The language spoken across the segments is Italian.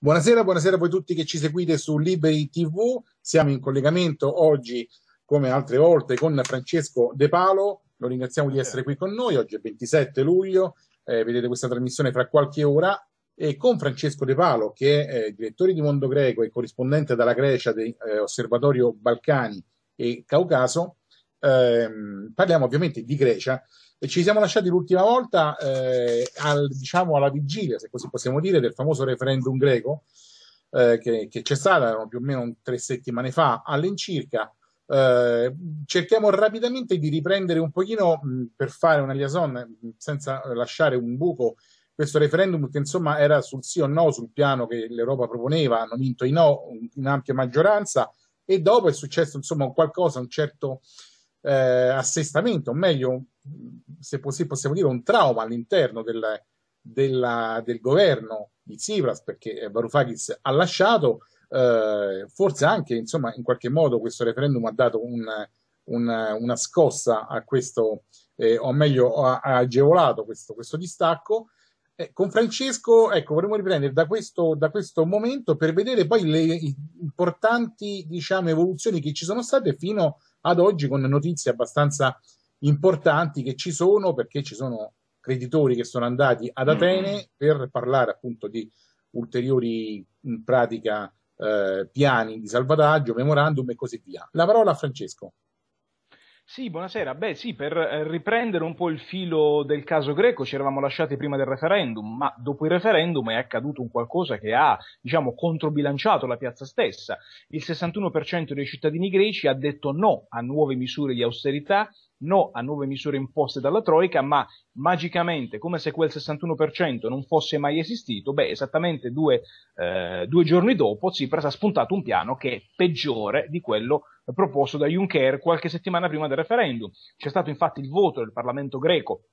Buonasera, buonasera a voi tutti che ci seguite su Liberi TV. Siamo in collegamento oggi, come altre volte, con Francesco De Palo. Lo ringraziamo di essere qui con noi. Oggi è 27 luglio, eh, vedete questa trasmissione fra qualche ora. E con Francesco De Palo, che è eh, direttore di Mondo Greco e corrispondente dalla Grecia dell'Osservatorio eh, Balcani e Caucaso, ehm, parliamo ovviamente di Grecia e ci siamo lasciati l'ultima volta, eh, al, diciamo alla vigilia, se così possiamo dire, del famoso referendum greco eh, che, che, c'è stato, erano più o meno tre settimane fa all'incirca. Eh, cerchiamo rapidamente di riprendere un pochino mh, per fare una liaison senza lasciare un buco questo referendum che insomma era sul sì o no sul piano che l'Europa proponeva, hanno vinto i no in ampia maggioranza e dopo è successo insomma qualcosa, un certo eh, assestamento, o meglio, se possiamo dire, un trauma all'interno del, della, del governo di Tsipras, perché eh, Varoufakis ha lasciato, eh, forse anche, insomma, in qualche modo questo referendum ha dato un, un, una scossa a questo, eh, o meglio, ha, agevolato questo, questo distacco. Eh, con Francesco, ecco, vorremmo riprendere da questo, da questo momento per vedere poi le importanti, diciamo, evoluzioni che ci sono state fino a ad oggi con notizie abbastanza importanti che ci sono perché ci sono creditori che sono andati ad mm-hmm. Atene per parlare appunto di ulteriori in pratica eh, piani di salvataggio, memorandum e così via. La parola a Francesco. Sì, buonasera. Beh, sì, per eh, riprendere un po' il filo del caso greco ci eravamo lasciati prima del referendum, ma dopo il referendum è accaduto un qualcosa che ha, diciamo, controbilanciato la piazza stessa. Il 61% dei cittadini greci ha detto no a nuove misure di austerità, no a nuove misure imposte dalla Troica, ma magicamente, come se quel 61% non fosse mai esistito, beh, esattamente due, eh, due giorni dopo Tsipras ha spuntato un piano che è peggiore di quello che proposto da Juncker qualche settimana prima del referendum. C'è stato infatti il voto del Parlamento greco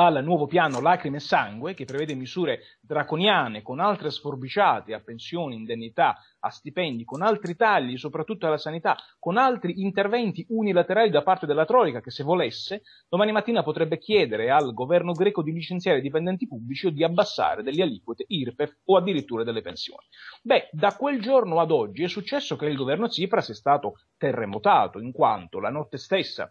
al nuovo piano Lacrime e Sangue, che prevede misure draconiane con altre sforbiciate a pensioni, indennità, a stipendi, con altri tagli, soprattutto alla sanità, con altri interventi unilaterali da parte della Troica, che se volesse, domani mattina potrebbe chiedere al governo greco di licenziare i dipendenti pubblici o di abbassare delle aliquote IRPEF o addirittura delle pensioni. Beh, da quel giorno ad oggi è successo che il governo Tsipras è stato terremotato, in quanto la notte stessa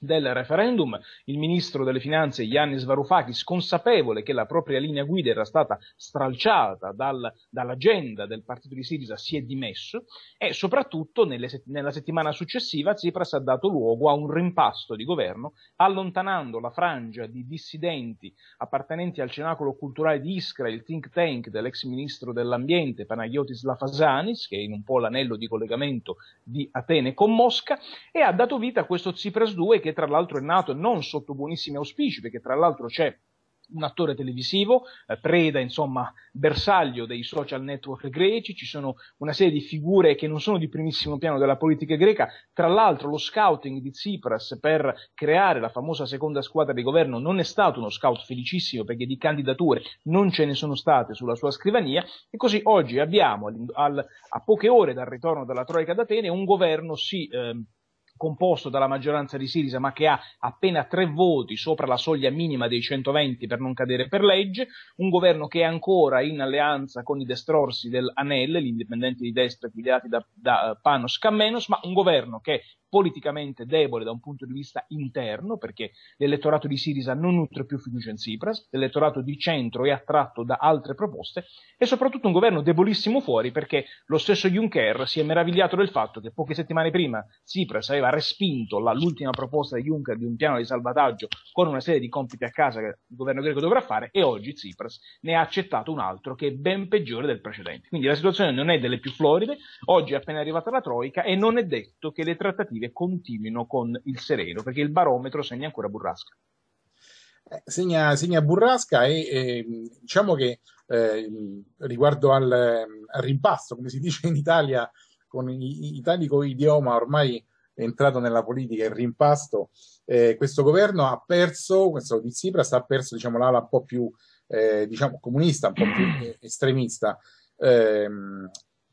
del referendum, il ministro delle finanze Yannis Varoufakis, consapevole che la propria linea guida era stata stralciata dal, dall'agenda del partito di Sirisa, si è dimesso e soprattutto nelle, nella settimana successiva Tsipras ha dato luogo a un rimpasto di governo, allontanando la frangia di dissidenti appartenenti al cenacolo culturale di Iskra, il think tank dell'ex ministro dell'ambiente Panagiotis Lafazanis, che è in un po' l'anello di collegamento di Atene con Mosca, e ha dato vita a questo Tsipras 2 che tra l'altro è nato non sotto buonissimi auspici, perché tra l'altro c'è un attore televisivo, eh, preda, insomma, bersaglio dei social network greci, ci sono una serie di figure che non sono di primissimo piano della politica greca, tra l'altro lo scouting di Tsipras per creare la famosa seconda squadra di governo non è stato uno scout felicissimo perché di candidature non ce ne sono state sulla sua scrivania e così oggi abbiamo al, a poche ore dal ritorno dalla Troica d'Atene un governo sì eh, composto dalla maggioranza di Sirisa, ma che ha appena tre voti sopra la soglia minima dei 120 per non cadere per legge, un governo che è ancora in alleanza con i destrorsi dell'ANEL, gli indipendenti di destra guidati da, da Panos Cammenos, ma un governo che politicamente debole da un punto di vista interno, perché l'elettorato di Sirisa non nutre più fiducia in Tsipras, l'elettorato di centro è attratto da altre proposte, e soprattutto un governo debolissimo fuori, perché lo stesso Juncker si è meravigliato del fatto che poche settimane prima Tsipras aveva respinto la, l'ultima proposta di Juncker di un piano di salvataggio con una serie di compiti a casa che il governo greco dovrà fare, e oggi Tsipras ne ha accettato un altro che è ben peggiore del precedente. Quindi la situazione non è delle più floride, oggi è appena arrivata la Troica e non è detto che le trattative prospettive continuino con il sereno, perché il barometro segna ancora burrasca. Eh, segna, segna, burrasca e, e diciamo che eh, riguardo al, al, rimpasto, come si dice in Italia, con l'italico idioma ormai è entrato nella politica il rimpasto, eh, questo governo ha perso, questo di Tsipras ha perso diciamo, l'ala un po' più eh, diciamo, comunista, un po' più eh, estremista. Eh,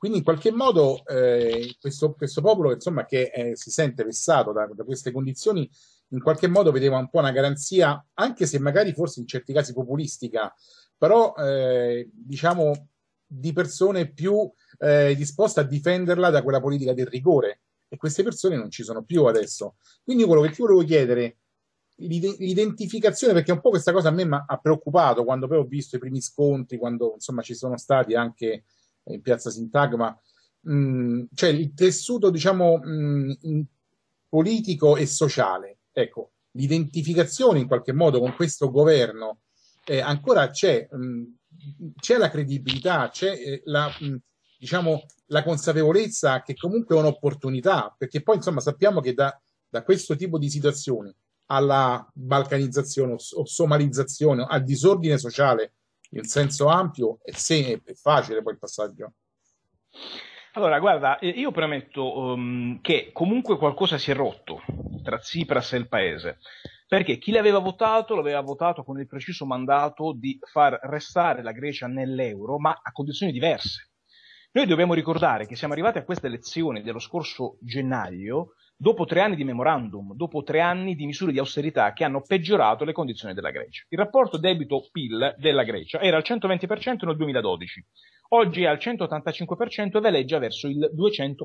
quindi in qualche modo eh, questo, questo, popolo insomma, che eh, si sente vessato da, da, queste condizioni, in qualche modo vedeva un po' una garanzia, anche se magari forse in certi casi populistica, però eh, diciamo di persone più eh, disposte a difenderla da quella politica del rigore. E queste persone non ci sono più adesso. Quindi quello che ti volevo chiedere l'identificazione, perché un po' questa cosa a me mi ha preoccupato quando poi ho visto i primi scontri, quando insomma ci sono stati anche in piazza Sintagma, mh, mm, cioè il tessuto, diciamo, mh, mm, politico e sociale. Ecco, l'identificazione in qualche modo con questo governo eh, ancora c'è, mh, mm, c'è la credibilità, c'è eh, la, mh, diciamo, la consapevolezza che comunque è un'opportunità, perché poi insomma sappiamo che da, da questo tipo di situazioni alla balcanizzazione o, o somalizzazione, al disordine sociale in senso ampio e se è facile poi il passaggio. Allora, guarda, eh, io premetto um, che comunque qualcosa si è rotto tra Tsipras e il paese, perché chi l'aveva votato l'aveva votato con il preciso mandato di far restare la Grecia nell'euro, ma a condizioni diverse. Noi dobbiamo ricordare che siamo arrivati a queste elezioni dello scorso gennaio dopo tre anni di memorandum, dopo tre anni di misure di austerità che hanno peggiorato le condizioni della Grecia. Il rapporto debito-PIL della Grecia era al 120% nel 2012, oggi è al 185% e veleggia verso il 200%.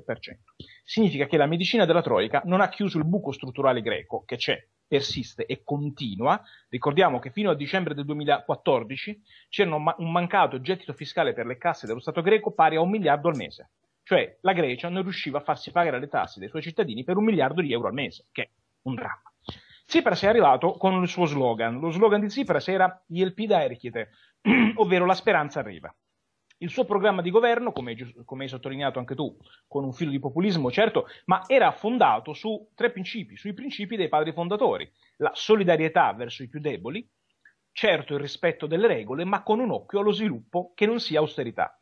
Significa che la medicina della Troica non ha chiuso il buco strutturale greco che c'è, persiste e continua. Ricordiamo che fino a dicembre del 2014 c'era un mancato gettito fiscale per le casse dello Stato greco pari a un miliardo al mese. Cioè la Grecia non riusciva a farsi pagare le tasse dei suoi cittadini per un miliardo di euro al mese, che è un dramma. Tsipras è arrivato con il suo slogan. Lo slogan di Tsipras era Yelpida Erchite, ovvero la speranza arriva. Il suo programma di governo, come, come, hai sottolineato anche tu, con un filo di populismo, certo, ma era fondato su tre principi, sui principi dei padri fondatori, la solidarietà verso i più deboli, certo il rispetto delle regole, ma con un occhio allo sviluppo che non sia austerità.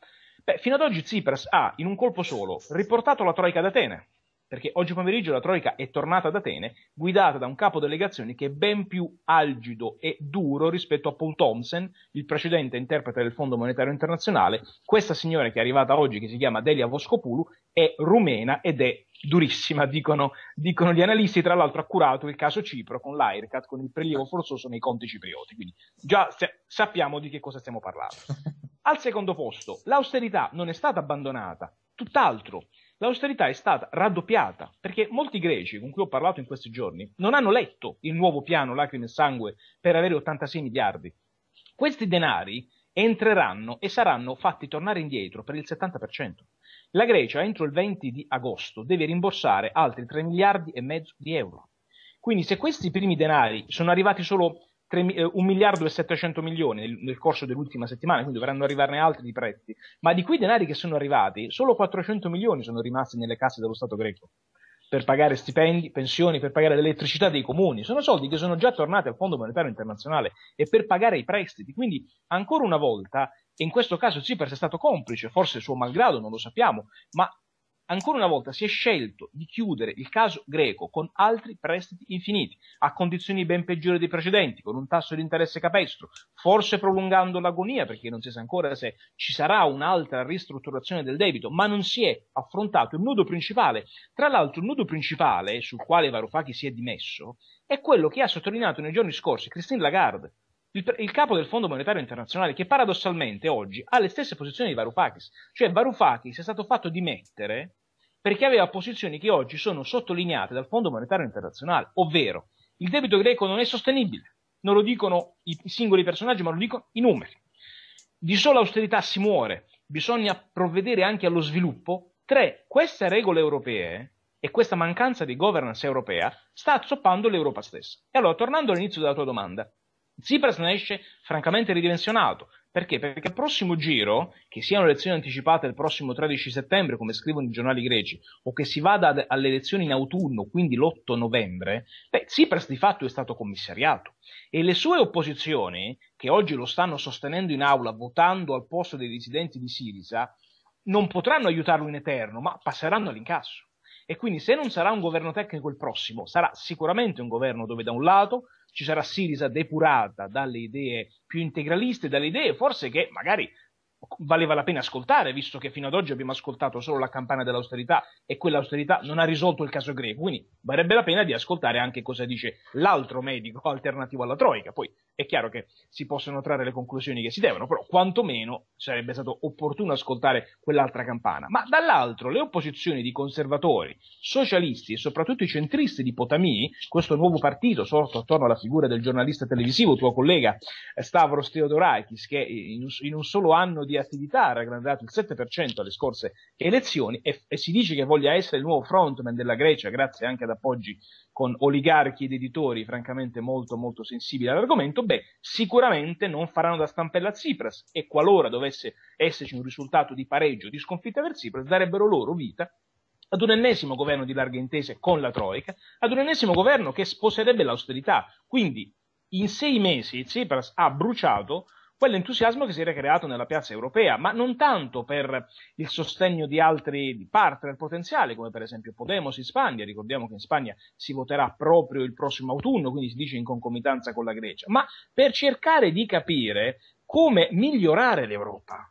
Beh, fino ad oggi Tsipras ha, in un colpo solo, riportato la Troica ad Atene, perché oggi pomeriggio la Troica è tornata ad Atene, guidata da un capo delegazione che è ben più algido e duro rispetto a Paul Thompson, il precedente interprete del Fondo Monetario Internazionale. Questa signora che è arrivata oggi, che si chiama Delia Voscopoulou, è rumena ed è durissima, dicono, dicono, gli analisti. Tra l'altro ha curato il caso Cipro con l'AIRCAT, con il prelievo forzoso nei conti ciprioti. Quindi già sappiamo di che cosa stiamo parlando. Al secondo posto, l'austerità non è stata abbandonata, tutt'altro, l'austerità è stata raddoppiata, perché molti greci con cui ho parlato in questi giorni non hanno letto il nuovo piano lacrime e sangue per avere 86 miliardi. Questi denari entreranno e saranno fatti tornare indietro per il 70%. La Grecia entro il 20 di agosto deve rimborsare altri 3 miliardi e mezzo di euro. Quindi se questi primi denari sono arrivati solo 3, 1 eh, miliardo e 700 milioni nel, nel, corso dell'ultima settimana, quindi dovranno arrivarne altri di prezzi, ma di quei denari che sono arrivati, solo 400 milioni sono rimasti nelle casse dello Stato greco per pagare stipendi, pensioni, per pagare l'elettricità dei comuni. Sono soldi che sono già tornati al Fondo Monetario Internazionale e per pagare i prestiti. Quindi, ancora una volta, in questo caso Tsipras è stato complice, forse suo malgrado, non lo sappiamo, ma ancora una volta si è scelto di chiudere il caso greco con altri prestiti infiniti, a condizioni ben peggiori dei precedenti, con un tasso di interesse capestro, forse prolungando l'agonia perché non si sa ancora se ci sarà un'altra ristrutturazione del debito, ma non si è affrontato il nodo principale. Tra l'altro il nodo principale sul quale Varoufakis si è dimesso è quello che ha sottolineato nei giorni scorsi Christine Lagarde, il, il, capo del Fondo Monetario Internazionale, che paradossalmente oggi ha le stesse posizioni di Varoufakis. Cioè Varoufakis è stato fatto dimettere perché aveva posizioni che oggi sono sottolineate dal Fondo Monetario Internazionale, ovvero il debito greco non è sostenibile, non lo dicono i, i singoli personaggi, ma lo dicono i numeri. Di sola austerità si muore, bisogna provvedere anche allo sviluppo. Tre, queste regole europee e questa mancanza di governance europea sta azzoppando l'Europa stessa. E allora, tornando all'inizio della tua domanda, Tsipras ne esce francamente ridimensionato. Perché? Perché il prossimo giro, che siano elezioni anticipate il prossimo 13 settembre, come scrivono i giornali greci, o che si vada ad, alle elezioni in autunno, quindi l'8 novembre, beh, Tsipras di fatto è stato commissariato. E le sue opposizioni, che oggi lo stanno sostenendo in aula, votando al posto dei dissidenti di Sirisa, non potranno aiutarlo in eterno, ma passeranno all'incasso. E quindi se non sarà un governo tecnico il prossimo, sarà sicuramente un governo dove da un lato ci sarà Sirisa depurata dalle idee più integraliste, dalle idee forse che magari valeva la pena ascoltare, visto che fino ad oggi abbiamo ascoltato solo la campana dell'austerità e quell'austerità non ha risolto il caso greco, quindi varrebbe la pena di ascoltare anche cosa dice l'altro medico alternativo alla troica. Poi è chiaro che si possono trarre le conclusioni che si devono, però quantomeno sarebbe stato opportuno ascoltare quell'altra campana. Ma dall'altro le opposizioni di conservatori, socialisti e soprattutto i centristi di Potami, questo nuovo partito sorto attorno alla figura del giornalista televisivo, tuo collega eh, Stavros Theodorakis, che in un solo anno di di attività ha raggranato il 7% alle scorse elezioni e, e, si dice che voglia essere il nuovo frontman della Grecia, grazie anche ad appoggi con oligarchi ed editori francamente molto molto sensibili all'argomento, beh, sicuramente non faranno da stampella a Tsipras e qualora dovesse esserci un risultato di pareggio di sconfitta per Tsipras, darebbero loro vita ad un ennesimo governo di larghe intese con la Troica, ad un ennesimo governo che sposerebbe l'austerità. Quindi in sei mesi Tsipras ha bruciato quell'entusiasmo che si era creato nella piazza europea, ma non tanto per il sostegno di altri partner potenziali, come per esempio Podemos in Spagna, ricordiamo che in Spagna si voterà proprio il prossimo autunno, quindi si dice in concomitanza con la Grecia, ma per cercare di capire come migliorare l'Europa.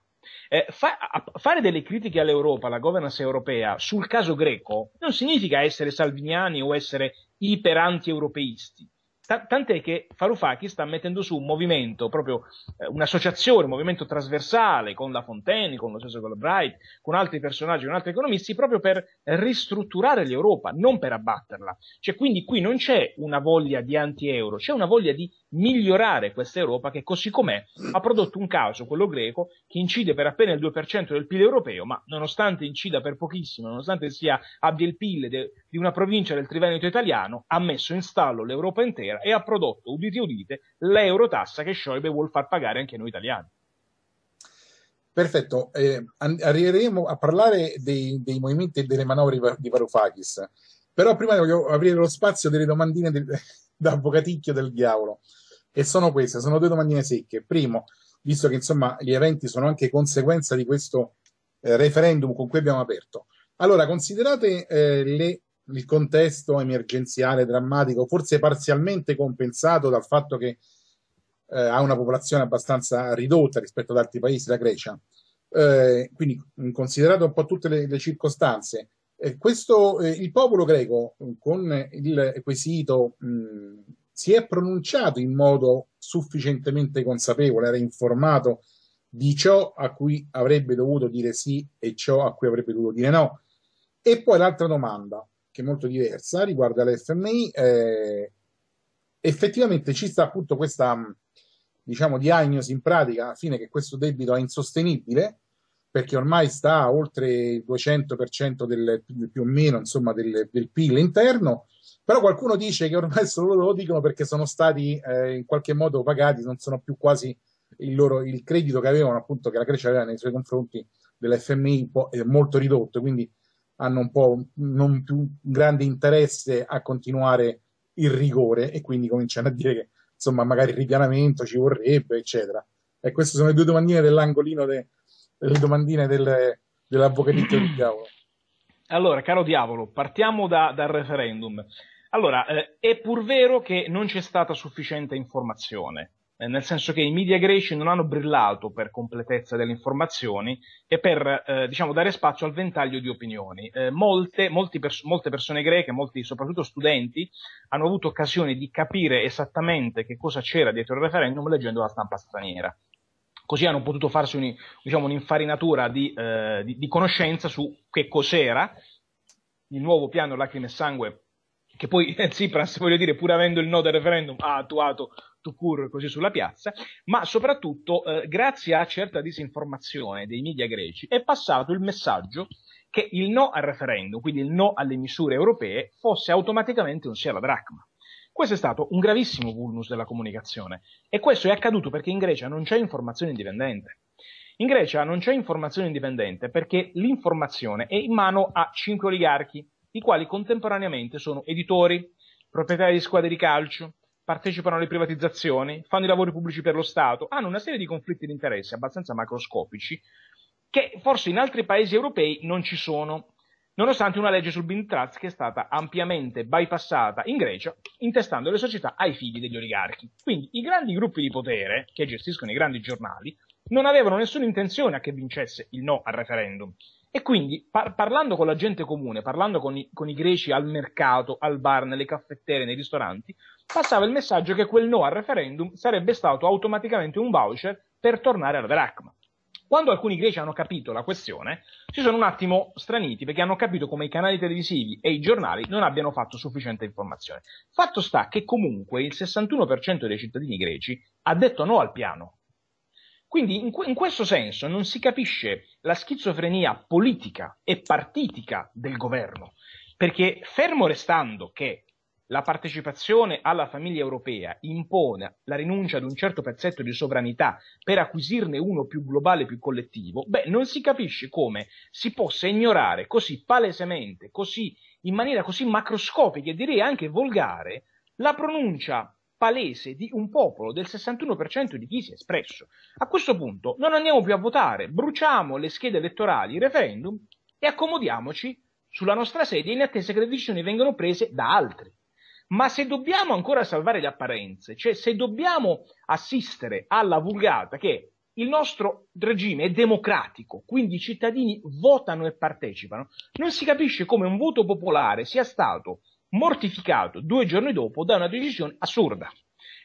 Eh, fa, fare delle critiche all'Europa, alla governance europea, sul caso greco, non significa essere salviniani o essere iperanti europeisti tant'è che Farufaki sta mettendo su un movimento, proprio eh, un'associazione, un movimento trasversale con la Fontaine, con lo stesso Galbraith, con altri personaggi, con altri economisti, proprio per ristrutturare l'Europa, non per abbatterla. Cioè, quindi qui non c'è una voglia di anti-euro, c'è una voglia di migliorare questa Europa che così com'è ha prodotto un caso, quello greco, che incide per appena il 2% del PIL europeo, ma nonostante incida per pochissimo, nonostante sia, abbia il PIL de, di una provincia del Triveneto italiano, ha messo in stallo l'Europa intera maniera e ha prodotto, udite udite, l'eurotassa che Schäuble vuole far pagare anche noi italiani. Perfetto, eh, arriveremo a parlare dei, dei movimenti e delle manovre di Varoufakis, però prima voglio aprire lo spazio delle domandine del, da avvocaticchio del diavolo e sono queste, sono due domandine secche. Primo, visto che insomma gli eventi sono anche conseguenza di questo eh, referendum con cui abbiamo aperto. Allora, considerate eh, le il contesto emergenziale, drammatico, forse parzialmente compensato dal fatto che eh, ha una popolazione abbastanza ridotta rispetto ad altri paesi, la Grecia. Eh, quindi, mm, considerato un po' tutte le, le circostanze, eh, questo, eh, il popolo greco mm, con il quesito mh, mm, si è pronunciato in modo sufficientemente consapevole, era informato di ciò a cui avrebbe dovuto dire sì e ciò a cui avrebbe dovuto dire no. E poi l'altra domanda, che è molto diversa, riguarda l'FMI, eh, effettivamente ci sta appunto questa mm, diciamo, diagnosi in pratica alla fine che questo debito è insostenibile perché ormai sta oltre il 200% del, più o meno insomma, del, del, PIL interno, però qualcuno dice che ormai solo lo dicono perché sono stati eh, in qualche modo pagati, non sono più quasi il, loro, il credito che avevano appunto che la Grecia aveva nei suoi confronti dell'FMI è molto ridotto, quindi hanno un po' non più grande interesse a continuare il rigore e quindi cominciano a dire che insomma magari il ripianamento ci vorrebbe eccetera e queste sono le due domandine dell'angolino de, le domandine del, dell'avvocatito del diavolo allora caro diavolo partiamo da, dal referendum allora eh, è pur vero che non c'è stata sufficiente informazione eh, nel senso che i media greci non hanno brillato per completezza delle informazioni e per eh, diciamo, dare spazio al ventaglio di opinioni. Eh, molte, pers- molte, persone greche, molti, soprattutto studenti, hanno avuto occasione di capire esattamente che cosa c'era dietro il referendum leggendo la stampa straniera. Così hanno potuto farsi un, diciamo, un'infarinatura di, eh, di, di conoscenza su che cos'era il nuovo piano lacrime e sangue che poi Tsipras, voglio dire, pur avendo il no del referendum, ha attuato Tukur così sulla piazza, ma soprattutto eh, grazie a certa disinformazione dei media greci è passato il messaggio che il no al referendum, quindi il no alle misure europee, fosse automaticamente un sì alla dracma. Questo è stato un gravissimo vulnus della comunicazione e questo è accaduto perché in Grecia non c'è informazione indipendente. In Grecia non c'è informazione indipendente perché l'informazione è in mano a cinque oligarchi i quali contemporaneamente sono editori, proprietari di squadre di calcio, partecipano alle privatizzazioni, fanno i lavori pubblici per lo Stato, hanno una serie di conflitti di interesse abbastanza macroscopici che forse in altri paesi europei non ci sono, nonostante una legge sul Bintrats che è stata ampiamente bypassata in Grecia, intestando le società ai figli degli oligarchi. Quindi i grandi gruppi di potere che gestiscono i grandi giornali non avevano nessuna intenzione a che vincesse il no al referendum. E quindi par- parlando con la gente comune, parlando con i-, con i greci al mercato, al bar, nelle caffettere, nei ristoranti, passava il messaggio che quel no al referendum sarebbe stato automaticamente un voucher per tornare alla dracma. Quando alcuni greci hanno capito la questione, si sono un attimo straniti perché hanno capito come i canali televisivi e i giornali non abbiano fatto sufficiente informazione. Fatto sta che comunque il 61% dei cittadini greci ha detto no al piano, quindi in, in, questo senso non si capisce la schizofrenia politica e partitica del governo, perché fermo restando che la partecipazione alla famiglia europea impone la rinuncia ad un certo pezzetto di sovranità per acquisirne uno più globale, più collettivo, beh, non si capisce come si possa ignorare così palesemente, così in maniera così macroscopica e direi anche volgare la pronuncia palese di un popolo, del 61% di chi si è espresso. A questo punto non andiamo più a votare, bruciamo le schede elettorali, i referendum e accomodiamoci sulla nostra sedia in attesa che le decisioni vengano prese da altri. Ma se dobbiamo ancora salvare le apparenze, cioè se dobbiamo assistere alla vulgata che il nostro regime è democratico, quindi i cittadini votano e partecipano, non si capisce come un voto popolare sia stato mortificato due giorni dopo da una decisione assurda.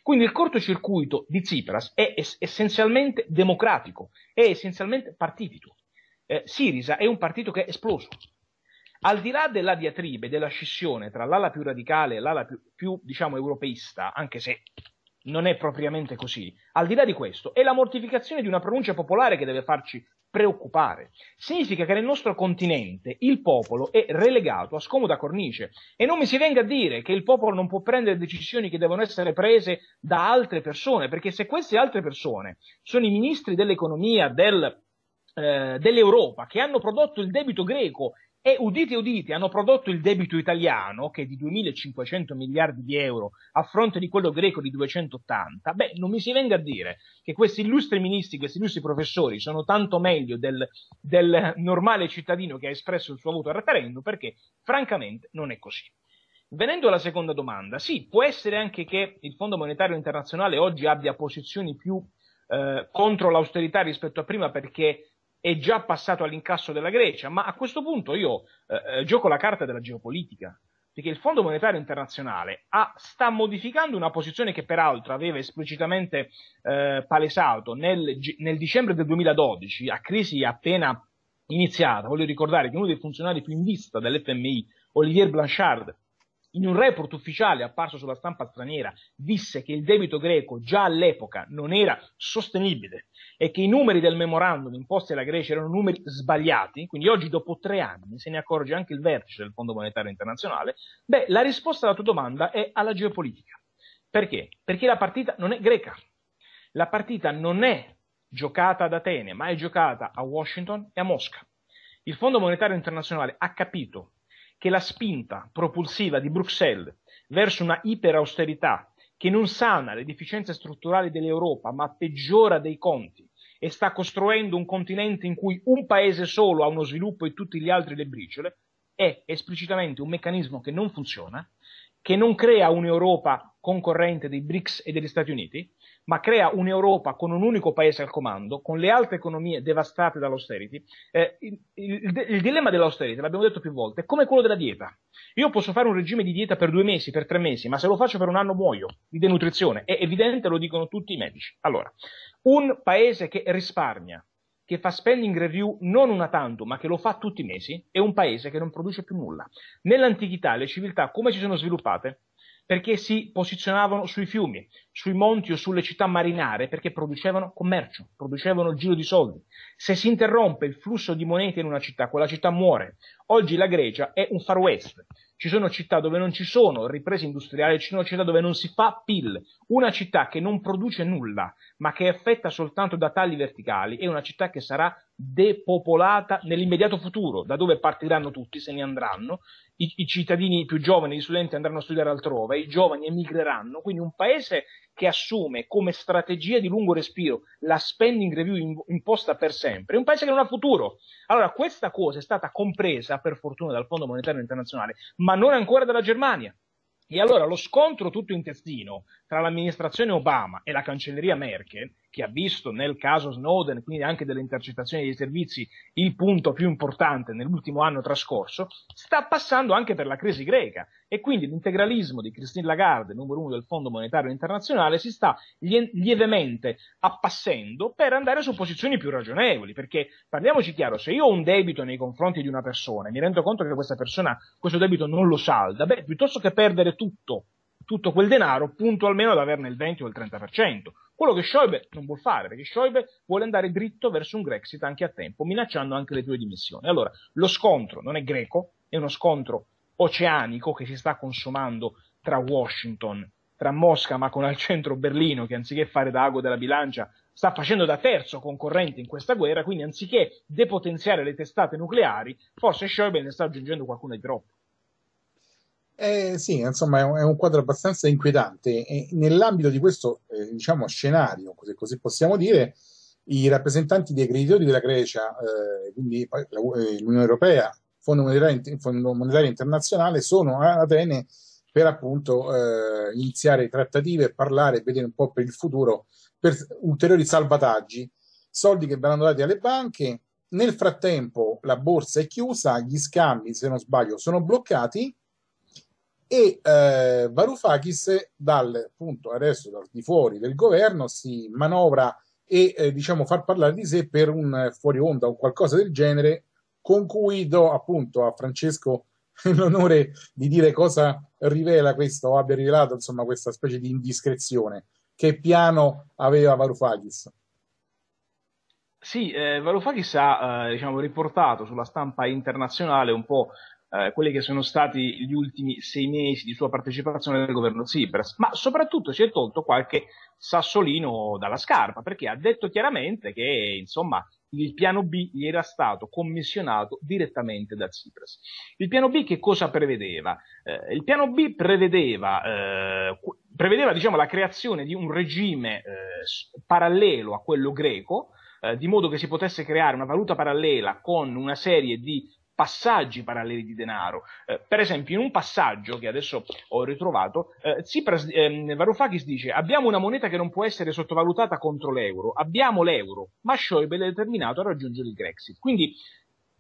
Quindi il cortocircuito di Tsipras è es- essenzialmente democratico, è essenzialmente partitico. Eh, Sirisa è un partito che è esploso. Al di là della diatribe, della scissione tra l'ala più radicale e l'ala più, più diciamo, europeista, anche se non è propriamente così. Al di là di questo, è la mortificazione di una pronuncia popolare che deve farci preoccupare. Significa che nel nostro continente il popolo è relegato a scomoda cornice e non mi si venga a dire che il popolo non può prendere decisioni che devono essere prese da altre persone, perché se queste altre persone sono i ministri dell'economia, del, eh, dell'Europa che hanno prodotto il debito greco e udite udite hanno prodotto il debito italiano che è di 2500 miliardi di euro a fronte di quello greco di 280, beh non mi si venga a dire che questi illustri ministri, questi illustri professori sono tanto meglio del, del normale cittadino che ha espresso il suo voto al referendum perché francamente non è così. Venendo alla seconda domanda, sì, può essere anche che il Fondo Monetario Internazionale oggi abbia posizioni più eh, contro l'austerità rispetto a prima perché è già passato all'incasso della Grecia, ma a questo punto io eh, eh, gioco la carta della geopolitica, perché il Fondo Monetario Internazionale ha, sta modificando una posizione che peraltro aveva esplicitamente eh, palesato nel, nel dicembre del 2012, a crisi appena iniziata. Voglio ricordare che uno dei funzionari più in vista dell'FMI, Olivier Blanchard, in un report ufficiale apparso sulla stampa straniera disse che il debito greco già all'epoca non era sostenibile e che i numeri del memorandum imposti alla Grecia erano numeri sbagliati, quindi oggi dopo tre anni se ne accorge anche il vertice del Fondo Monetario Internazionale, beh, la risposta alla tua domanda è alla geopolitica. Perché? Perché la partita non è greca. La partita non è giocata ad Atene, ma è giocata a Washington e a Mosca. Il Fondo Monetario Internazionale ha capito che la spinta propulsiva di Bruxelles verso una iperausterità che non sana le deficienze strutturali dell'Europa ma peggiora dei conti e sta costruendo un continente in cui un paese solo ha uno sviluppo e tutti gli altri le briciole, è esplicitamente un meccanismo che non funziona, che non crea un'Europa concorrente dei BRICS e degli Stati Uniti, ma crea un'Europa con un unico paese al comando, con le altre economie devastate dall'austerity. Eh, il, il, il, dilemma dell'austerity, l'abbiamo detto più volte, è come quello della dieta. Io posso fare un regime di dieta per due mesi, per tre mesi, ma se lo faccio per un anno muoio di denutrizione. È evidente, lo dicono tutti i medici. Allora, un paese che risparmia, che fa spending review non una tanto, ma che lo fa tutti i mesi, è un paese che non produce più nulla. Nell'antichità le civiltà come si sono sviluppate? perché si posizionavano sui fiumi, sui monti o sulle città marinare perché producevano commercio, producevano il giro di soldi. Se si interrompe il flusso di monete in una città, quella città muore. Oggi la Grecia è un far west. Ci sono città dove non ci sono riprese industriali, ci sono città dove non si fa PIL. Una città che non produce nulla, ma che è affetta soltanto da tagli verticali, è una città che sarà depopolata nell'immediato futuro, da dove partiranno tutti, se ne andranno, i, i cittadini più giovani, gli studenti andranno a studiare altrove, i giovani emigreranno, quindi un paese che assume come strategia di lungo respiro la spending review imposta per sempre, è un paese che non ha futuro. Allora questa cosa è stata compresa per fortuna dal Fondo Monetario Internazionale, ma non ancora dalla Germania. E allora lo scontro tutto intestino tra l'amministrazione Obama e la cancelleria Merkel che ha visto nel caso Snowden, quindi anche delle intercettazioni dei servizi, il punto più importante nell'ultimo anno trascorso, sta passando anche per la crisi greca e quindi l'integralismo di Christine Lagarde, numero uno del Fondo Monetario Internazionale, si sta lievemente appassendo per andare su posizioni più ragionevoli, perché parliamoci chiaro, se io ho un debito nei confronti di una persona e mi rendo conto che questa persona questo debito non lo salda, beh, piuttosto che perdere tutto tutto quel denaro, punto almeno ad averne il 20 o il 30%. Quello che Schäuble non vuole fare, perché Schäuble vuole andare dritto verso un Grexit anche a tempo, minacciando anche le tue dimissioni. Allora, lo scontro non è greco, è uno scontro oceanico che si sta consumando tra Washington, tra Mosca, ma con al centro Berlino, che anziché fare da ago della bilancia, sta facendo da terzo concorrente in questa guerra, quindi anziché depotenziare le testate nucleari, forse Schäuble ne sta aggiungendo qualcuno di troppo. Eh, sì, insomma, è un, è un, quadro abbastanza inquietante. E nell'ambito di questo eh, diciamo, scenario, se così, possiamo dire, i rappresentanti dei creditori della Grecia, eh, quindi eh, l'Unione Europea, Fondo Monetario, Fondo Monetario, Internazionale, sono ad Atene per appunto eh, iniziare trattative, parlare, vedere un po' per il futuro, per ulteriori salvataggi, soldi che verranno dati alle banche. Nel frattempo la borsa è chiusa, gli scambi, se non sbaglio, sono bloccati e eh, Varoufakis dal punto adesso dal, di fuori del governo si manovra e eh, diciamo far parlare di sé per un eh, fuori onda o qualcosa del genere con cui do appunto a Francesco l'onore di dire cosa rivela questo o abbia rivelato insomma questa specie di indiscrezione che piano aveva Varoufakis sì, eh, Varoufakis ha eh, diciamo, riportato sulla stampa internazionale un po' Eh, quelli che sono stati gli ultimi sei mesi di sua partecipazione del governo Tsipras, ma soprattutto si è tolto qualche sassolino dalla scarpa, perché ha detto chiaramente che, insomma, il piano B gli era stato commissionato direttamente da Tsipras. Il piano B che cosa prevedeva? Eh, il piano B prevedeva, eh, prevedeva diciamo, la creazione di un regime eh, parallelo a quello greco, eh, di modo che si potesse creare una valuta parallela con una serie di passaggi paralleli di denaro. Eh, per esempio, in un passaggio che adesso ho ritrovato, eh, Tsipras, ehm, Varoufakis dice abbiamo una moneta che non può essere sottovalutata contro l'euro, abbiamo l'euro, ma Schäuble è determinato a raggiungere il Grexit. Quindi,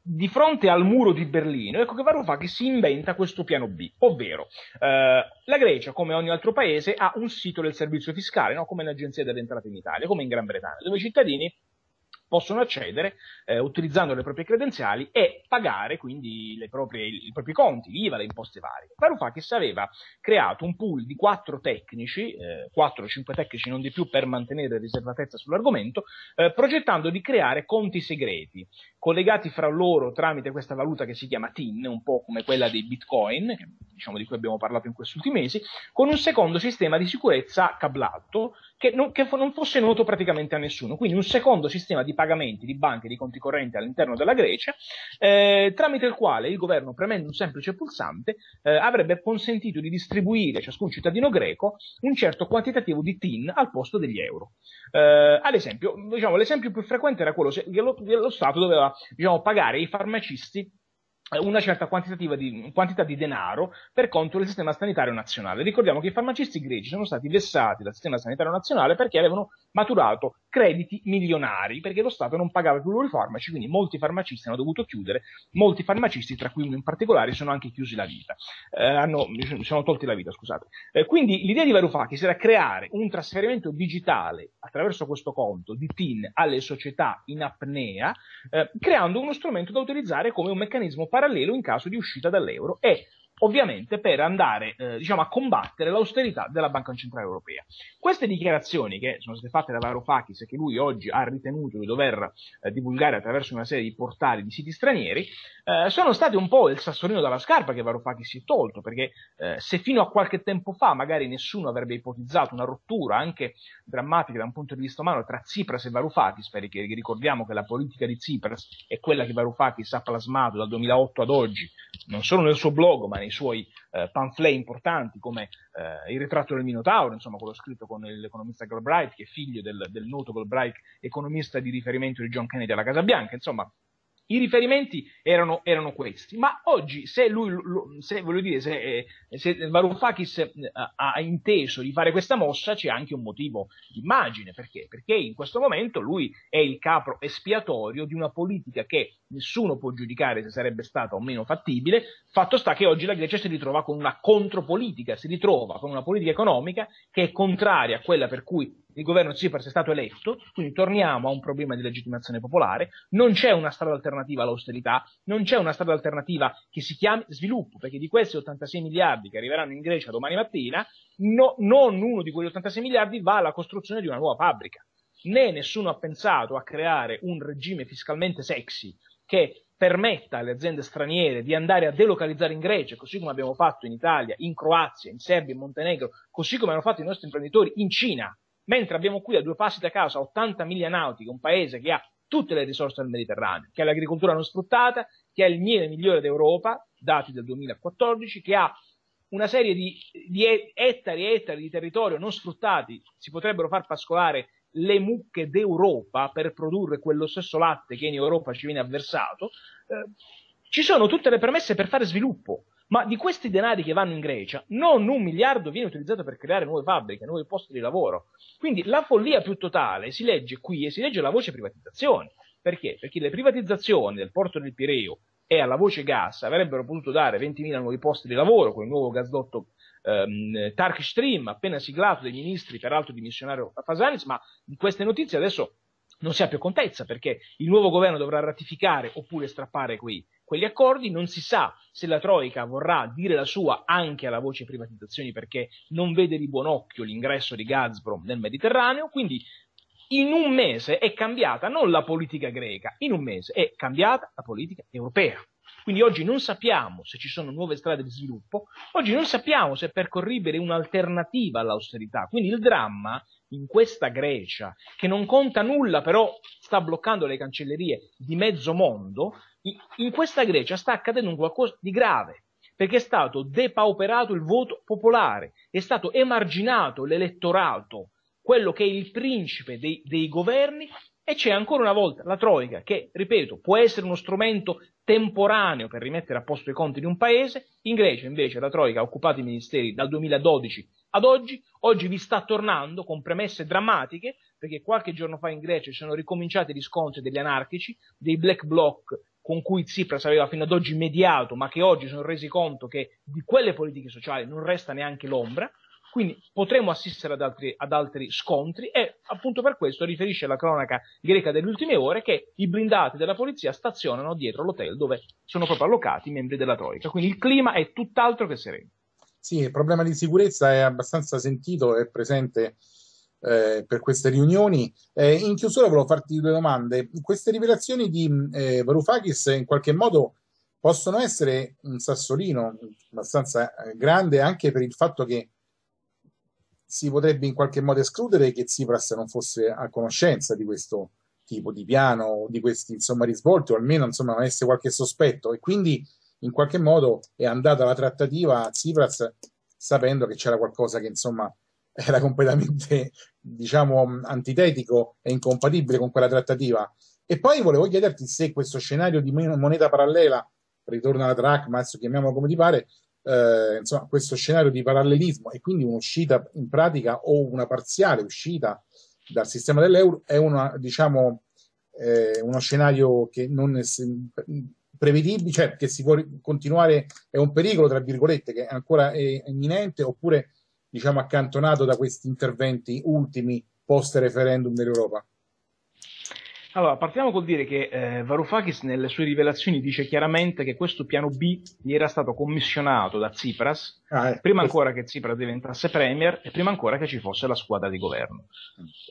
di fronte al muro di Berlino, ecco che Varoufakis si inventa questo piano B, ovvero eh, la Grecia, come ogni altro paese, ha un sito del servizio fiscale, no? come l'agenzia delle entrate in Italia, come in Gran Bretagna, dove i cittadini possono accedere eh, utilizzando le proprie credenziali e pagare quindi proprie, i propri conti, l'IVA, le imposte varie. Varoufakis aveva creato un pool di quattro tecnici, eh, o cinque tecnici non di più per mantenere riservatezza sull'argomento, eh, progettando di creare conti segreti collegati fra loro tramite questa valuta che si chiama TIN, un po' come quella dei bitcoin, diciamo di cui abbiamo parlato in questi ultimi mesi, con un secondo sistema di sicurezza cablato che non, che non fosse noto praticamente a nessuno. Quindi un secondo sistema di pagamenti di banche di conti correnti all'interno della Grecia, eh, tramite il quale il governo, premendo un semplice pulsante, eh, avrebbe consentito di distribuire a ciascun cittadino greco un certo quantitativo di TIN al posto degli euro. Eh, ad esempio, diciamo, l'esempio più frequente era quello se lo, lo Stato doveva diciamo, pagare i farmacisti una certa di, quantità di denaro per conto del sistema sanitario nazionale. Ricordiamo che i farmacisti greci sono stati vessati dal sistema sanitario nazionale perché avevano maturato crediti milionari, perché lo Stato non pagava più loro i farmaci, quindi molti farmacisti hanno dovuto chiudere, molti farmacisti, tra cui uno in particolare, sono anche chiusi la vita, eh, hanno, sono tolti la vita, scusate. Eh, quindi l'idea di Varoufakis era creare un trasferimento digitale attraverso questo conto di TIN alle società in apnea, eh, creando uno strumento da utilizzare come un meccanismo parallelo in caso di uscita dall'euro e ovviamente per andare eh, diciamo, a combattere l'austerità della Banca Centrale Europea. Queste dichiarazioni che sono state fatte da Varoufakis e che lui oggi ha ritenuto di dover eh, divulgare attraverso una serie di portali di siti stranieri eh, sono state un po' il sassolino dalla scarpa che Varoufakis si è tolto perché eh, se fino a qualche tempo fa magari nessuno avrebbe ipotizzato una rottura anche drammatica da un punto di vista umano tra Tsipras e Varoufakis perché ricordiamo che la politica di Tsipras è quella che Varoufakis ha plasmato dal 2008 ad oggi non solo nel suo blog ma nei i suoi eh, pamphlet importanti come eh, Il ritratto del Minotauro, insomma quello scritto con l'economista Galbraith, che è figlio del, del noto Galbraith, economista di riferimento di John Kennedy alla Casa Bianca, insomma i riferimenti erano, erano questi, ma oggi se lui, se, voglio dire, se, eh, se Varoufakis eh, ha inteso di fare questa mossa c'è anche un motivo d'immagine, perché? Perché in questo momento lui è il capro espiatorio di una politica che nessuno può giudicare se sarebbe stata o meno fattibile, fatto sta che oggi la Grecia si ritrova con una contropolitica, si ritrova con una politica economica che è contraria a quella per cui il governo Tsipras è stato eletto, quindi torniamo a un problema di legittimazione popolare, non c'è una strada alternativa all'austerità, non c'è una strada alternativa che si chiami sviluppo, perché di questi 86 miliardi che arriveranno in Grecia domani mattina, no, non uno di quegli 86 miliardi va alla costruzione di una nuova fabbrica, né nessuno ha pensato a creare un regime fiscalmente sexy che permetta alle aziende straniere di andare a delocalizzare in Grecia, così come abbiamo fatto in Italia, in Croazia, in Serbia, in Montenegro, così come hanno fatto i nostri imprenditori in Cina, mentre abbiamo qui a due passi da casa 80 miglia nautiche, un paese che ha tutte le risorse del Mediterraneo, che ha l'agricoltura non sfruttata, che ha il miele migliore d'Europa, dati del 2014, che ha una serie di, di ettari e ettari di territorio non sfruttati, si potrebbero far pascolare le mucche d'Europa per produrre quello stesso latte che in Europa ci viene avversato, eh, ci sono tutte le premesse per fare sviluppo ma di questi denari che vanno in Grecia, non un miliardo viene utilizzato per creare nuove fabbriche, nuovi posti di lavoro. Quindi la follia più totale si legge qui e si legge la voce privatizzazione. Perché? Perché le privatizzazioni del porto del Pireo e alla voce gas avrebbero potuto dare 20.000 nuovi posti di lavoro con il nuovo gasdotto ehm, Turkish Stream, appena siglato dai ministri, peraltro dimissionario Fasanis, ma di queste notizie adesso non si ha più contezza perché il nuovo governo dovrà ratificare oppure strappare qui quegli accordi, non si sa se la Troica vorrà dire la sua anche alla voce privatizzazioni perché non vede di buon occhio l'ingresso di Gazprom nel Mediterraneo, quindi in un mese è cambiata non la politica greca, in un mese è cambiata la politica europea. Quindi oggi non sappiamo se ci sono nuove strade di sviluppo, oggi non sappiamo se è percorribile un'alternativa all'austerità. Quindi il dramma in questa Grecia, che non conta nulla, però sta bloccando le cancellerie di mezzo mondo, in questa Grecia sta accadendo qualcosa di grave, perché è stato depauperato il voto popolare, è stato emarginato l'elettorato, quello che è il principe dei, dei governi e c'è ancora una volta la Troica che, ripeto, può essere uno strumento temporaneo per rimettere a posto i conti di un paese. In Grecia invece la Troica ha occupato i ministeri dal 2012 ad oggi, oggi vi sta tornando con premesse drammatiche, perché qualche giorno fa in Grecia ci sono ricominciati gli scontri degli anarchici, dei black bloc con cui Tsipras aveva fino ad oggi mediato, ma che oggi sono resi conto che di quelle politiche sociali non resta neanche l'ombra, quindi potremo assistere ad altri, ad altri, scontri e appunto per questo riferisce la cronaca greca delle ultime ore che i blindati della polizia stazionano dietro l'hotel dove sono proprio allocati i membri della Troica, quindi il clima è tutt'altro che sereno. Sì, il problema di sicurezza è abbastanza sentito e presente eh, per queste riunioni. Eh, in chiusura volevo farti due domande. Queste rivelazioni di eh, Varoufakis in qualche modo possono essere un sassolino abbastanza eh, grande anche per il fatto che si potrebbe in qualche modo escludere che Tsipras non fosse a conoscenza di questo tipo di piano, di questi insomma, risvolti, o almeno insomma, non avesse qualche sospetto. E quindi in qualche modo è andata la trattativa a Tsipras sapendo che c'era qualcosa che insomma era completamente diciamo antitetico e incompatibile con quella trattativa. E poi volevo chiederti se questo scenario di moneta parallela, ritorno alla dracma, adesso chiamiamolo come ti pare, eh, insomma, questo scenario di parallelismo e quindi un'uscita in pratica o una parziale uscita dal sistema dell'euro è una, diciamo, eh, uno scenario che non è prevedibile, cioè che si può continuare, è un pericolo, tra virgolette, che ancora è imminente, oppure diciamo accantonato da questi interventi ultimi post referendum dell'Europa? Allora, partiamo col dire che eh, Varoufakis nelle sue rivelazioni dice chiaramente che questo piano B gli era stato commissionato da Tsipras ah, eh. prima ancora che Tsipras diventasse premier e prima ancora che ci fosse la squadra di governo.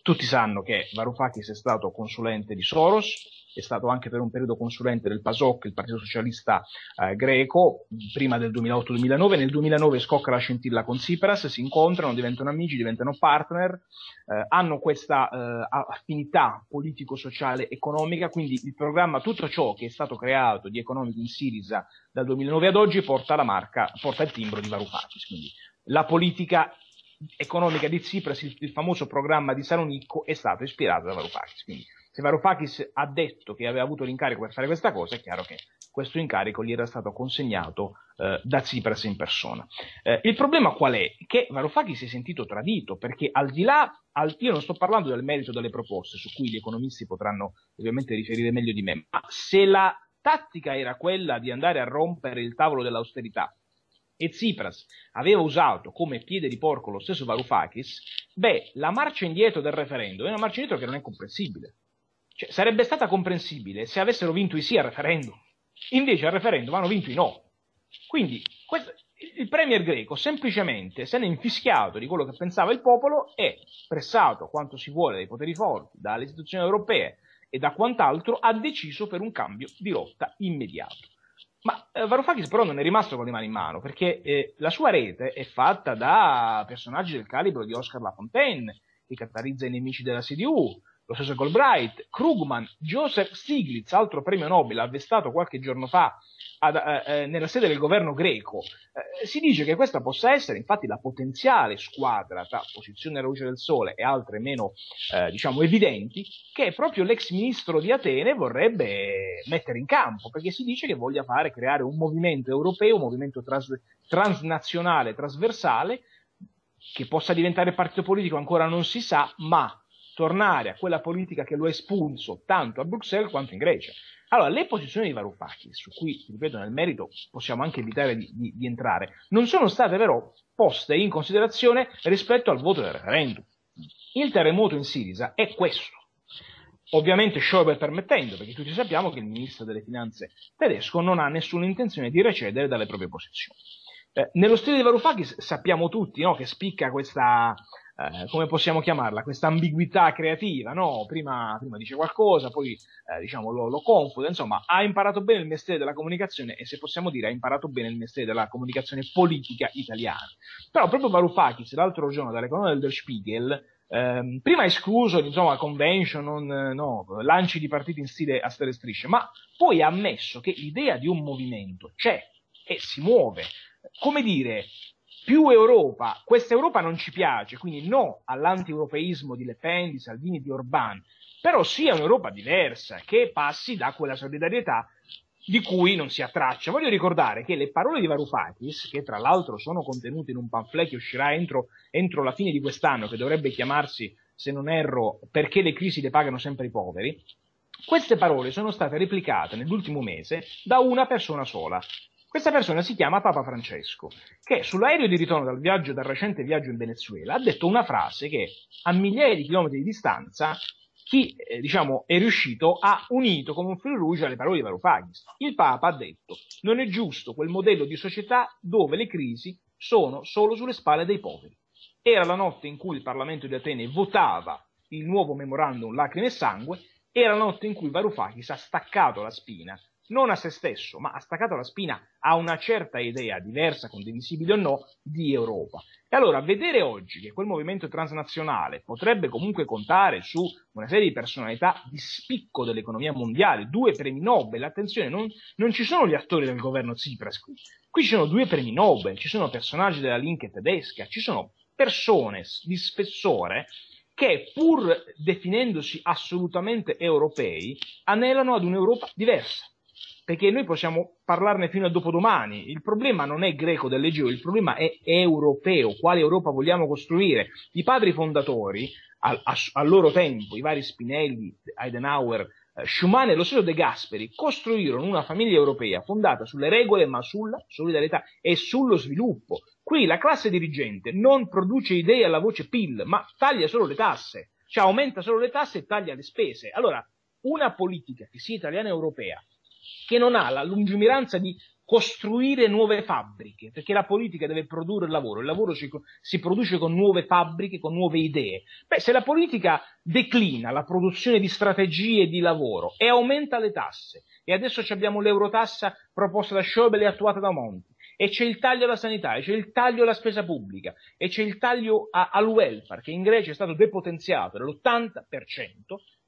Tutti sanno che Varoufakis è stato consulente di Soros, è stato anche per un periodo consulente del PASOK, il Partito Socialista eh, greco, prima del 2008-2009. Nel 2009 scocca la scintilla con Tsipras, si incontrano, diventano amici, diventano partner, eh, hanno questa eh, affinità politico-sociale economica, quindi il programma, tutto ciò che è stato creato di economico in Sirisa dal 2009 ad oggi porta la marca, porta il timbro di Varoufakis. Quindi la politica economica di Tsipras, il, il famoso programma di Salonicco, è stato ispirato da Varoufakis. Quindi se Varoufakis ha detto che aveva avuto l'incarico per fare questa cosa, è chiaro che questo incarico gli era stato consegnato eh, da Tsipras in persona. Eh, il problema qual è? Che Varoufakis si è sentito tradito, perché al di là, al, io non sto parlando del merito delle proposte, su cui gli economisti potranno ovviamente riferire meglio di me, ma se la tattica era quella di andare a rompere il tavolo dell'austerità, e Tsipras aveva usato come piede di porco lo stesso Varoufakis, beh, la marcia indietro del referendum è una marcia indietro che non è comprensibile. Cioè, sarebbe stata comprensibile se avessero vinto i sì al referendum. Invece al referendum hanno vinto i no. Quindi questo, il premier greco semplicemente se n'è infischiato di quello che pensava il popolo e, pressato quanto si vuole dai poteri forti, dalle istituzioni europee e da quant'altro, ha deciso per un cambio di rotta immediato. Ma eh, Varoufakis però non è rimasto con le mani in mano, perché eh, la sua rete è fatta da personaggi del calibro di Oscar Lafontaine, che catalizza i nemici della CDU, lo stesso Colbright, Krugman, Joseph Stiglitz, altro premio Nobel avvestato qualche giorno fa ad, eh, eh, nella sede del governo greco, eh, si dice che questa possa essere infatti la potenziale squadra tra posizione alla luce del sole e altre meno eh, diciamo evidenti che proprio l'ex ministro di Atene vorrebbe mettere in campo, perché si dice che voglia fare creare un movimento europeo, un movimento trans- transnazionale, trasversale, che possa diventare partito politico ancora non si sa, ma tornare a quella politica che lo ha espulso tanto a Bruxelles quanto in Grecia. Allora, le posizioni di Varoufakis, su cui, ripeto, nel merito possiamo anche evitare di, di, di entrare, non sono state però poste in considerazione rispetto al voto del referendum. Il terremoto in Sirisa è questo. Ovviamente Schäuble permettendo, perché tutti sappiamo che il ministro delle finanze tedesco non ha nessuna intenzione di recedere dalle proprie posizioni. Eh, nello stile di Varoufakis sappiamo tutti no, che spicca questa eh, come possiamo chiamarla, questa ambiguità creativa, no? prima, prima, dice qualcosa, poi eh, diciamo, lo, lo, confuta, insomma ha imparato bene il mestiere della comunicazione e se possiamo dire ha imparato bene il mestiere della comunicazione politica italiana. Però proprio Varoufakis l'altro giorno dalle colonne del Der Spiegel ehm, prima ha escluso insomma, convention, non, no, lanci di partiti in stile a stelle strisce, ma poi ha ammesso che l'idea di un movimento c'è e si muove. Come dire, più Europa, questa Europa non ci piace, quindi no all'anti-europeismo di Le Pen, di Salvini, di Orbán, però sia un'Europa diversa che passi da quella solidarietà di cui non si ha traccia. Voglio ricordare che le parole di Varoufakis, che tra l'altro sono contenute in un pamphlet che uscirà entro, entro, la fine di quest'anno, che dovrebbe chiamarsi, se non erro, perché le crisi le pagano sempre i poveri, queste parole sono state replicate nell'ultimo mese da una persona sola, questa persona si chiama Papa Francesco, che sull'aereo di ritorno dal, viaggio, dal recente viaggio in Venezuela ha detto una frase che a migliaia di chilometri di distanza chi eh, diciamo, è riuscito ha unito come un filo rouge alle parole di Varoufakis. Il Papa ha detto: "Non è giusto quel modello di società dove le crisi sono solo sulle spalle dei poveri". Era la notte in cui il Parlamento di Atene votava il nuovo memorandum Lacrime e Sangue, era la notte in cui Varoufakis ha staccato la spina non a se stesso, ma ha staccato la spina a una certa idea diversa, condivisibile o no, di Europa. E allora vedere oggi che quel movimento transnazionale potrebbe comunque contare su una serie di personalità di spicco dell'economia mondiale, due premi Nobel, attenzione, non, non ci sono gli attori del governo Tsipras qui, qui ci sono due premi Nobel, ci sono personaggi della Linke tedesca, ci sono persone di spessore che pur definendosi assolutamente europei anelano ad un'Europa diversa perché noi possiamo parlarne fino a dopodomani. Il problema non è greco dell'Egeo, il problema è europeo, quale Europa vogliamo costruire. I padri fondatori, al, loro tempo, i vari Spinelli, Eidenhower, eh, Schumann e lo stesso De Gasperi, costruirono una famiglia europea fondata sulle regole ma sulla solidarietà e sullo sviluppo. Qui la classe dirigente non produce idee alla voce PIL, ma taglia solo le tasse, cioè aumenta solo le tasse e taglia le spese. Allora, una politica che sia italiana e europea che non ha la lungimiranza di costruire nuove fabbriche, perché la politica deve produrre lavoro, il lavoro si, si, produce con nuove fabbriche, con nuove idee. Beh, se la politica declina la produzione di strategie di lavoro e aumenta le tasse, e adesso abbiamo l'eurotassa proposta da Schäuble e attuata da Monti, e c'è il taglio alla sanità, e c'è il taglio alla spesa pubblica, e c'è il taglio a, al welfare, che in Grecia è stato depotenziato dell'80%,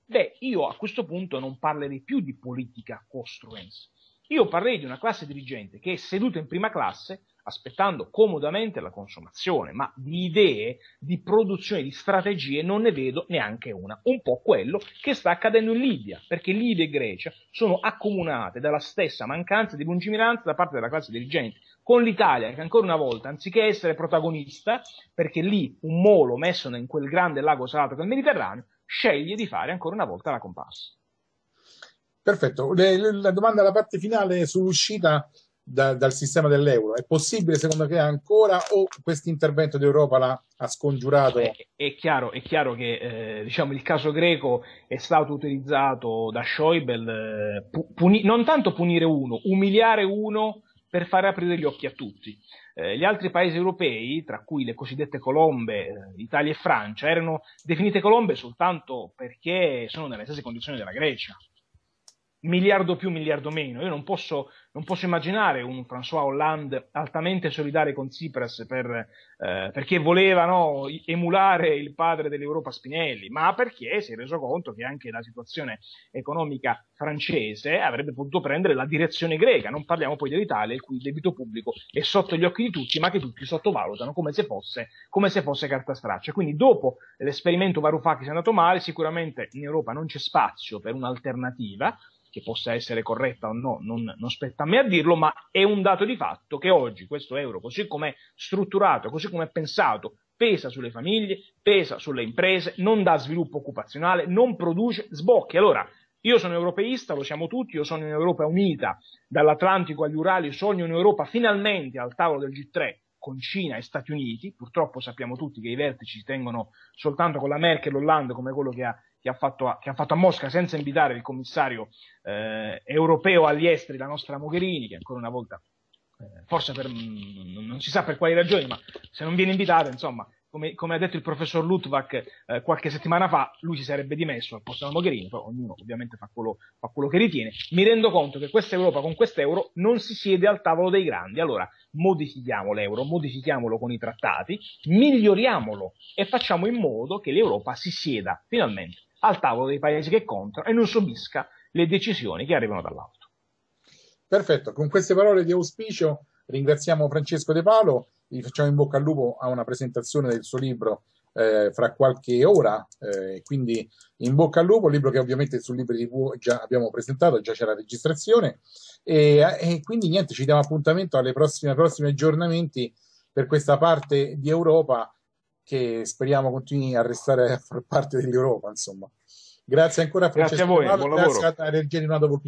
beh, io a questo punto non parlerei più di politica costruens. Io parlerei di una classe dirigente che è seduta in prima classe, aspettando comodamente la consumazione, ma di idee, di produzione, di strategie non ne vedo neanche una. Un po' quello che sta accadendo in Libia, perché Libia e Grecia sono accomunate dalla stessa mancanza di lungimiranza da parte della classe dirigente, con l'Italia che ancora una volta, anziché essere protagonista, perché lì un molo messo in quel grande lago salato che è il Mediterraneo, sceglie di fare ancora una volta la comparsa. Perfetto, le, le, la domanda alla parte finale sull'uscita da, dal sistema dell'euro. È possibile, secondo te, ancora o questo intervento d'Europa l'ha ha scongiurato? È, è, chiaro, è chiaro che eh, diciamo, il caso greco è stato utilizzato da Schäuble eh, puni- non tanto punire uno, umiliare uno per fare aprire gli occhi a tutti. Eh, gli altri paesi europei, tra cui le cosiddette colombe, eh, Italia e Francia, erano definite colombe soltanto perché sono nelle stesse condizioni della Grecia miliardo più, miliardo meno. Io non posso, non posso immaginare un François Hollande altamente solidale con Tsipras per, eh, perché voleva no, emulare il padre dell'Europa Spinelli, ma perché si è reso conto che anche la situazione economica francese avrebbe potuto prendere la direzione greca. Non parliamo poi dell'Italia, il cui debito pubblico è sotto gli occhi di tutti, ma che tutti sottovalutano come se fosse, come se fosse carta straccia. Quindi dopo l'esperimento Varoufakis è andato male, sicuramente in Europa non c'è spazio per un'alternativa che possa essere corretta o no, non, non, spetta a me a dirlo, ma è un dato di fatto che oggi questo euro, così come è strutturato, così come è pensato, pesa sulle famiglie, pesa sulle imprese, non dà sviluppo occupazionale, non produce sbocchi. Allora, io sono europeista, lo siamo tutti, io sono in Europa unita, dall'Atlantico agli Urali, sogno un'Europa finalmente al tavolo del G3 con Cina e Stati Uniti, purtroppo sappiamo tutti che i vertici si tengono soltanto con la Merkel e l'Olanda come quello che ha che ha fatto a, ha fatto a Mosca senza invitare il commissario eh, europeo agli esteri, la nostra Mogherini, che ancora una volta, eh, forse per, mm, non si sa per quali ragioni, ma se non viene invitata, insomma, come, come, ha detto il professor Lutvak eh, qualche settimana fa, lui si sarebbe dimesso al posto della Mogherini, poi ognuno ovviamente fa quello, fa quello che ritiene. Mi rendo conto che questa Europa con quest'euro non si siede al tavolo dei grandi, allora modifichiamo l'euro, modifichiamolo con i trattati, miglioriamolo e facciamo in modo che l'Europa si sieda finalmente al tavolo dei paesi che contano e non subisca le decisioni che arrivano dall'alto. Perfetto, con queste parole di auspicio ringraziamo Francesco De Palo, gli facciamo in bocca al lupo a una presentazione del suo libro eh, fra qualche ora, eh, quindi in bocca al lupo, libro che ovviamente sul libro di già abbiamo presentato, già c'è la registrazione e, e, quindi niente, ci diamo appuntamento alle prossime, prossimi aggiornamenti per questa parte di Europa che speriamo continui a restare a far parte dell'Europa, insomma. Grazie ancora Francesco. Grazie a voi, Ronaldo, buon lavoro. Grazie a Energia di Nato